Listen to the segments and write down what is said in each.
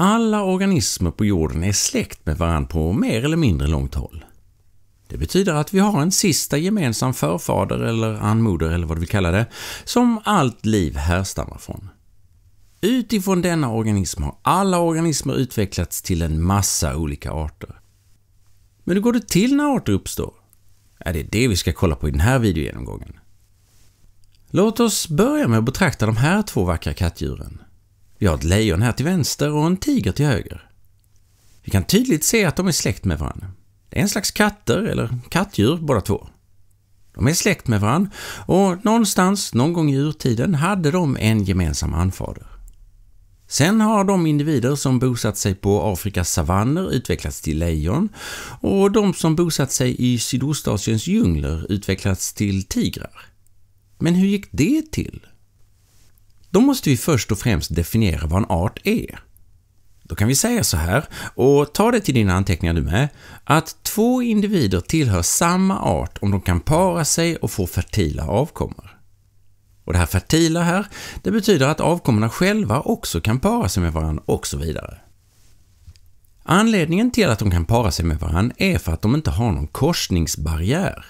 Alla organismer på jorden är släkt med varandra på mer eller mindre långt håll. Det betyder att vi har en sista gemensam förfader eller anmoder eller vad du vill kalla det, som allt liv härstammar från. Utifrån denna organism har alla organismer utvecklats till en massa olika arter. Men hur går det till när arter uppstår? Ja, det är det vi ska kolla på i den här videogenomgången. Låt oss börja med att betrakta de här två vackra kattdjuren. Vi har ett lejon här till vänster och en tiger till höger. Vi kan tydligt se att de är släkt med varandra. Det är en slags katter, eller kattdjur, båda två. De är släkt med varandra och någonstans, någon gång i urtiden, hade de en gemensam anfader. Sen har de individer som bosatt sig på Afrikas savanner utvecklats till lejon och de som bosatt sig i Sydostasiens djungler utvecklats till tigrar. Men hur gick det till? Då måste vi först och främst definiera vad en art är. Då kan vi säga så här, och ta det till dina anteckningar du med, att två individer tillhör samma art om de kan para sig och få fertila avkommor. Och det här fertila här, det betyder att avkommorna själva också kan para sig med varandra och så vidare. Anledningen till att de kan para sig med varandra är för att de inte har någon korsningsbarriär.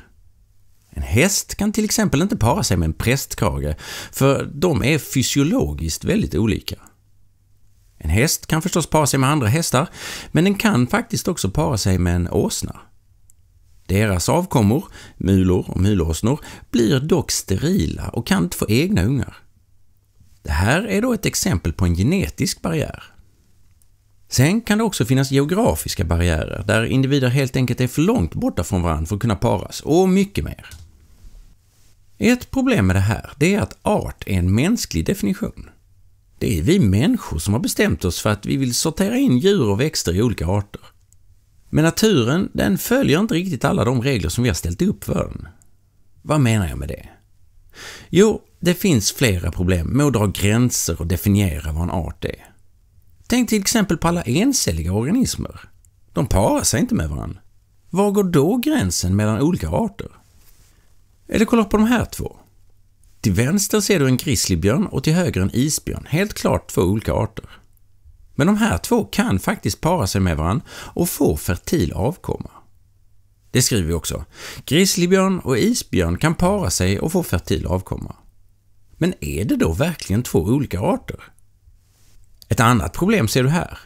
En häst kan till exempel inte para sig med en prästkrage, för de är fysiologiskt väldigt olika. En häst kan förstås para sig med andra hästar, men den kan faktiskt också para sig med en åsna. Deras avkommor, mulor och mulåsnor, blir dock sterila och kan inte få egna ungar. Det här är då ett exempel på en genetisk barriär. Sen kan det också finnas geografiska barriärer där individer helt enkelt är för långt borta från varandra för att kunna paras och mycket mer. Ett problem med det här, det är att art är en mänsklig definition. Det är vi människor som har bestämt oss för att vi vill sortera in djur och växter i olika arter. Men naturen, den följer inte riktigt alla de regler som vi har ställt upp för den. Vad menar jag med det? Jo, det finns flera problem med att dra gränser och definiera vad en art är. Tänk till exempel på alla encelliga organismer. De parar sig inte med varandra. Var går då gränsen mellan olika arter? Eller kolla på de här två. Till vänster ser du en grizzlybjörn och till höger en isbjörn, helt klart två olika arter. Men de här två kan faktiskt para sig med varandra och få fertil avkomma. Det skriver vi också. Grizzlybjörn och isbjörn kan para sig och få fertil avkomma. Men är det då verkligen två olika arter? Ett annat problem ser du här.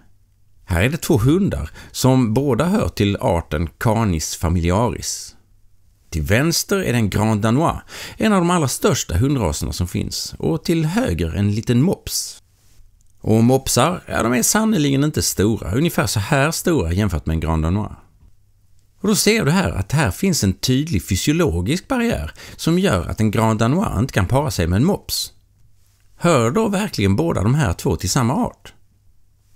Här är det två hundar som båda hör till arten Canis familiaris. Till vänster är det en Grand Danois, en av de allra största hundraserna som finns, och till höger en liten mops. Och mopsar, ja de är sannerligen inte stora, ungefär så här stora jämfört med en Grand Danois. Och då ser du här att här finns en tydlig fysiologisk barriär som gör att en Grand Danois inte kan para sig med en mops. Hör då verkligen båda de här två till samma art?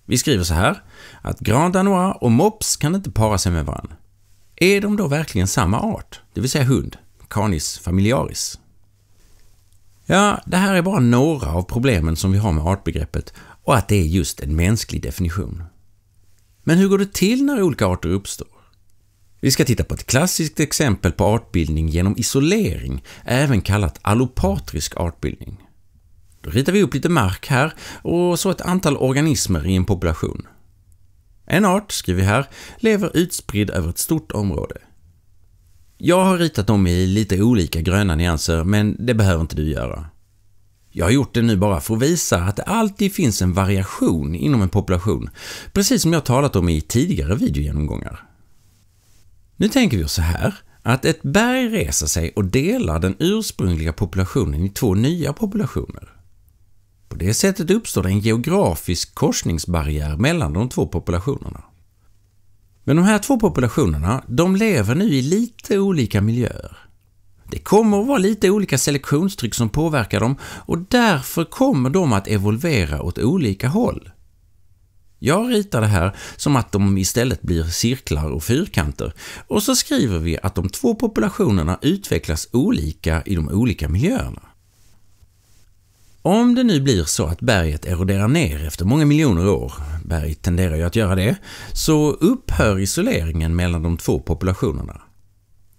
Vi skriver så här, att Grand Danois och mops kan inte para sig med varandra. Är de då verkligen samma art, det vill säga hund, Canis familiaris? Ja, det här är bara några av problemen som vi har med artbegreppet och att det är just en mänsklig definition. Men hur går det till när olika arter uppstår? Vi ska titta på ett klassiskt exempel på artbildning genom isolering, även kallat allopatrisk artbildning. Då ritar vi upp lite mark här och så ett antal organismer i en population. En art, skriver vi här, lever utspridd över ett stort område. Jag har ritat dem i lite olika gröna nyanser, men det behöver inte du göra. Jag har gjort det nu bara för att visa att det alltid finns en variation inom en population, precis som jag talat om i tidigare videogenomgångar. Nu tänker vi oss så här, att ett berg reser sig och delar den ursprungliga populationen i två nya populationer. På det sättet uppstår det en geografisk korsningsbarriär mellan de två populationerna. Men de här två populationerna, de lever nu i lite olika miljöer. Det kommer att vara lite olika selektionstryck som påverkar dem och därför kommer de att evolvera åt olika håll. Jag ritar det här som att de istället blir cirklar och fyrkanter och så skriver vi att de två populationerna utvecklas olika i de olika miljöerna. Om det nu blir så att berget eroderar ner efter många miljoner år, berg tenderar ju att göra det, så upphör isoleringen mellan de två populationerna.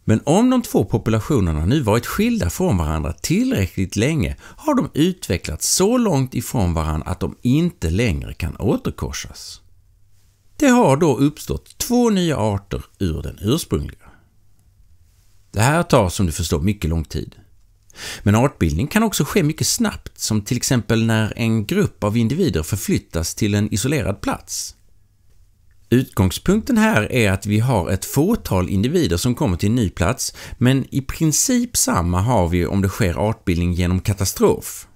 Men om de två populationerna nu varit skilda från varandra tillräckligt länge har de utvecklats så långt ifrån varandra att de inte längre kan återkorsas. Det har då uppstått två nya arter ur den ursprungliga. Det här tar som du förstår mycket lång tid. Men artbildning kan också ske mycket snabbt, som till exempel när en grupp av individer förflyttas till en isolerad plats. Utgångspunkten här är att vi har ett fåtal individer som kommer till en ny plats, men i princip samma har vi om det sker artbildning genom katastrof.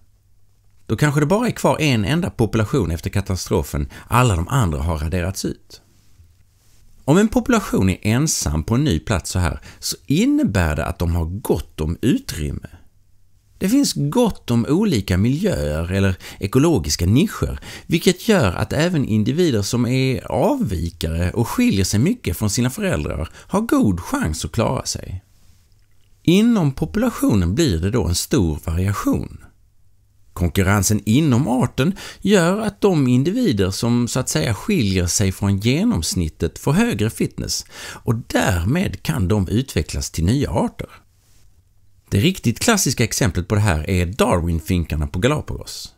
Då kanske det bara är kvar en enda population efter katastrofen, alla de andra har raderats ut. Om en population är ensam på en ny plats så här, så innebär det att de har gott om utrymme. Det finns gott om olika miljöer eller ekologiska nischer, vilket gör att även individer som är avvikare och skiljer sig mycket från sina föräldrar har god chans att klara sig. Inom populationen blir det då en stor variation. Konkurrensen inom arten gör att de individer som så att säga skiljer sig från genomsnittet får högre fitness och därmed kan de utvecklas till nya arter. Det riktigt klassiska exemplet på det här är Darwinfinkarna på Galapagos.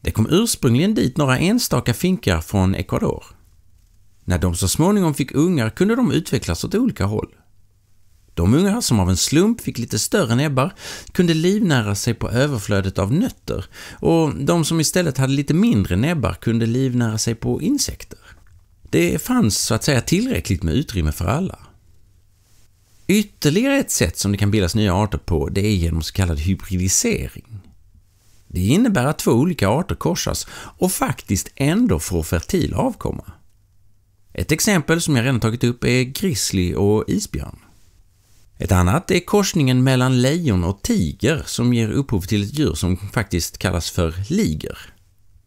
Det kom ursprungligen dit några enstaka finkar från Ecuador. När de så småningom fick ungar kunde de utvecklas åt olika håll. De ungar som av en slump fick lite större näbbar kunde livnära sig på överflödet av nötter och de som istället hade lite mindre näbbar kunde livnära sig på insekter. Det fanns så att säga tillräckligt med utrymme för alla. Ytterligare ett sätt som det kan bildas nya arter på det är genom så kallad hybridisering. Det innebär att två olika arter korsas och faktiskt ändå får fertil avkomma. Ett exempel som jag redan tagit upp är grizzly och isbjörn. Ett annat är korsningen mellan lejon och tiger som ger upphov till ett djur som faktiskt kallas för liger.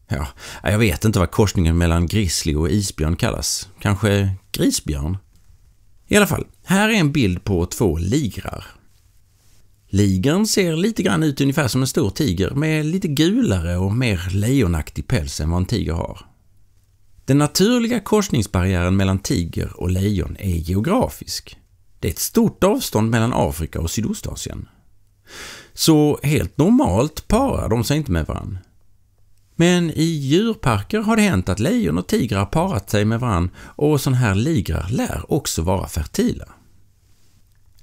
Ja, jag vet inte vad korsningen mellan grizzly och isbjörn kallas. Kanske grisbjörn? I alla fall, här är en bild på två ligrar. Ligern ser lite grann ut ungefär som en stor tiger med lite gulare och mer lejonaktig päls än vad en tiger har. Den naturliga korsningsbarriären mellan tiger och lejon är geografisk. Det är ett stort avstånd mellan Afrika och Sydostasien. Så helt normalt parar de sig inte med varandra. Men i djurparker har det hänt att lejon och tigrar parat sig med varann och sådana här ligrar lär också vara fertila.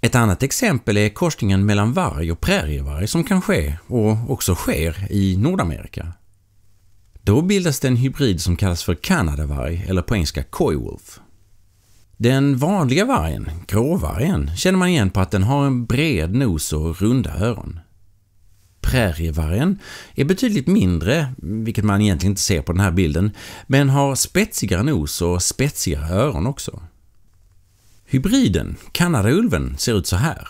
Ett annat exempel är korsningen mellan varg och prärievarg som kan ske, och också sker, i Nordamerika. Då bildas det en hybrid som kallas för kanadavarg eller på engelska coywolf. Den vanliga vargen, gråvargen, känner man igen på att den har en bred nos och runda öron. Prärievargen är betydligt mindre, vilket man egentligen inte ser på den här bilden, men har spetsigare nos och spetsigare öron också. Hybriden, Kanadaulven, ser ut så här.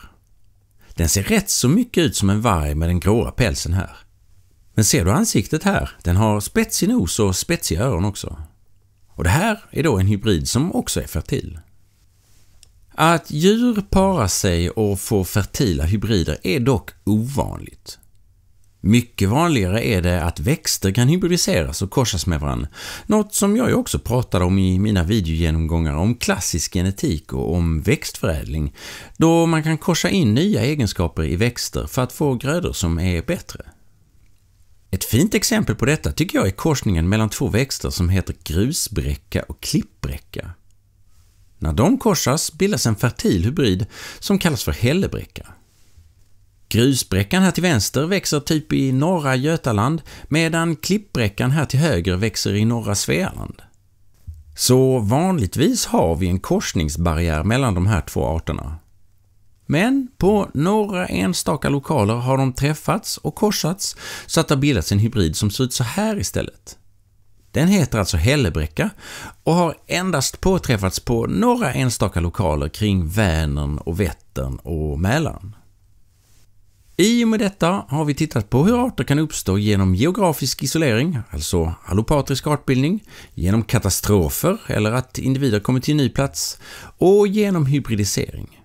Den ser rätt så mycket ut som en varg med den gråa pälsen här. Men ser du ansiktet här? Den har spetsig nos och spetsiga öron också. Och det här är då en hybrid som också är fertil. Att djur parar sig och får fertila hybrider är dock ovanligt. Mycket vanligare är det att växter kan hybridiseras och korsas med varandra, något som jag ju också pratade om i mina videogenomgångar om klassisk genetik och om växtförädling, då man kan korsa in nya egenskaper i växter för att få grödor som är bättre. Ett fint exempel på detta tycker jag är korsningen mellan två växter som heter grusbräcka och klippbräcka. När de korsas bildas en fertil hybrid som kallas för hällebräcka. Grusbräckan här till vänster växer typ i norra Götaland medan klippbräckan här till höger växer i norra Svealand. Så vanligtvis har vi en korsningsbarriär mellan de här två arterna. Men på några enstaka lokaler har de träffats och korsats så att det har bildats en hybrid som ser ut så här istället. Den heter alltså hällebräcka och har endast påträffats på några enstaka lokaler kring Vänern och Vättern och Mälaren. I och med detta har vi tittat på hur arter kan uppstå genom geografisk isolering, alltså allopatrisk artbildning, genom katastrofer eller att individer kommer till en ny plats och genom hybridisering.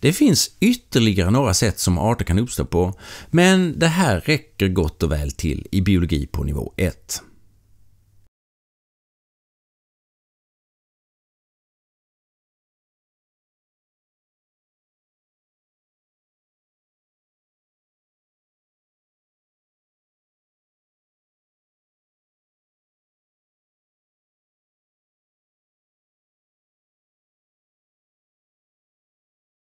Det finns ytterligare några sätt som arter kan uppstå på, men det här räcker gott och väl till i biologi på nivå 1.